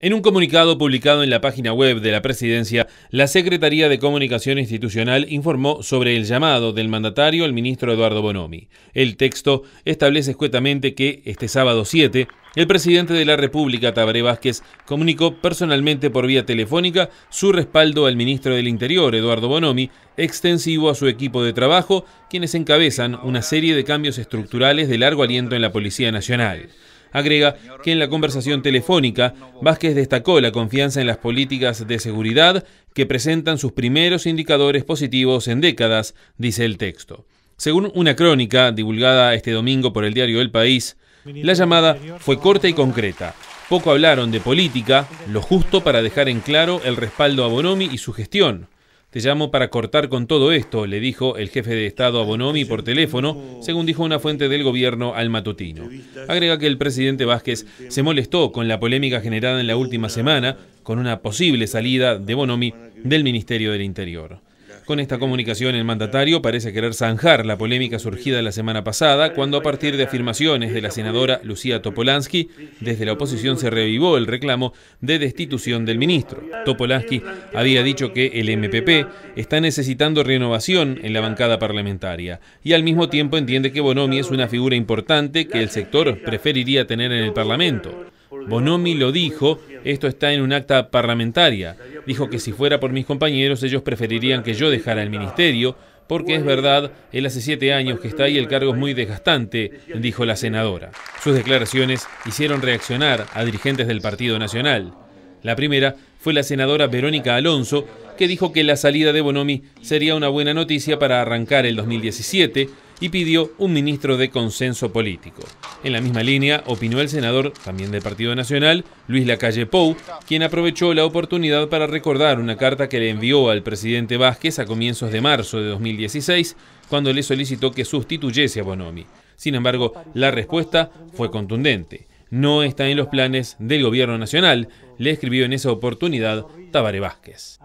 En un comunicado publicado en la página web de la Presidencia, la Secretaría de Comunicación Institucional informó sobre el llamado del mandatario al ministro Eduardo Bonomi. El texto establece escuetamente que, este sábado 7, el presidente de la República, Tabaré Vázquez, comunicó personalmente por vía telefónica su respaldo al ministro del Interior, Eduardo Bonomi, extensivo a su equipo de trabajo, quienes encabezan una serie de cambios estructurales de largo aliento en la Policía Nacional. Agrega que en la conversación telefónica, Vázquez destacó la confianza en las políticas de seguridad que presentan sus primeros indicadores positivos en décadas, dice el texto. Según una crónica divulgada este domingo por el diario El País, la llamada fue corta y concreta. Poco hablaron de política, lo justo para dejar en claro el respaldo a Bonomi y su gestión. Te llamo para cortar con todo esto, le dijo el jefe de Estado a ah, Bonomi por teléfono, según dijo una fuente del gobierno al matutino. Agrega que el presidente Vázquez se molestó con la polémica generada en la última semana con una posible salida de Bonomi del Ministerio del Interior. Con esta comunicación, el mandatario parece querer zanjar la polémica surgida la semana pasada, cuando a partir de afirmaciones de la senadora Lucía Topolansky, desde la oposición se revivó el reclamo de destitución del ministro. Topolansky había dicho que el MPP está necesitando renovación en la bancada parlamentaria y al mismo tiempo entiende que Bonomi es una figura importante que el sector preferiría tener en el Parlamento. Bonomi lo dijo, esto está en un acta parlamentaria. Dijo que si fuera por mis compañeros, ellos preferirían que yo dejara el ministerio, porque es verdad, él hace siete años que está ahí, el cargo es muy desgastante, dijo la senadora. Sus declaraciones hicieron reaccionar a dirigentes del Partido Nacional. La primera fue la senadora Verónica Alonso, que dijo que la salida de Bonomi sería una buena noticia para arrancar el 2017, y pidió un ministro de consenso político. En la misma línea opinó el senador, también del Partido Nacional, Luis Lacalle Pou, quien aprovechó la oportunidad para recordar una carta que le envió al presidente Vázquez a comienzos de marzo de 2016, cuando le solicitó que sustituyese a Bonomi. Sin embargo, la respuesta fue contundente. No está en los planes del gobierno nacional, le escribió en esa oportunidad Tabaré Vázquez.